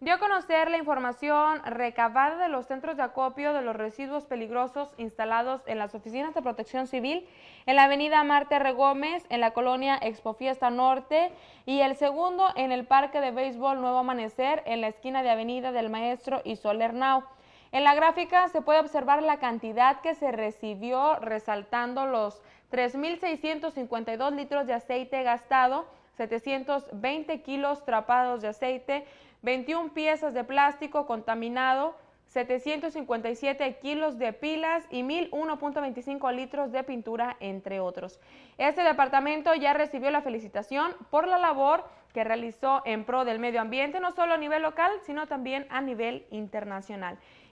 dio a conocer la información recabada de los centros de acopio de los residuos peligrosos instalados en las oficinas de protección civil en la avenida Marte R. Gómez, en la colonia Expo Fiesta Norte y el segundo en el parque de béisbol Nuevo Amanecer en la esquina de avenida del Maestro y Solernau. En la gráfica se puede observar la cantidad que se recibió resaltando los 3.652 litros de aceite gastado 720 kilos trapados de aceite, 21 piezas de plástico contaminado, 757 kilos de pilas y 1.1.25 litros de pintura, entre otros. Este departamento ya recibió la felicitación por la labor que realizó en pro del medio ambiente, no solo a nivel local, sino también a nivel internacional.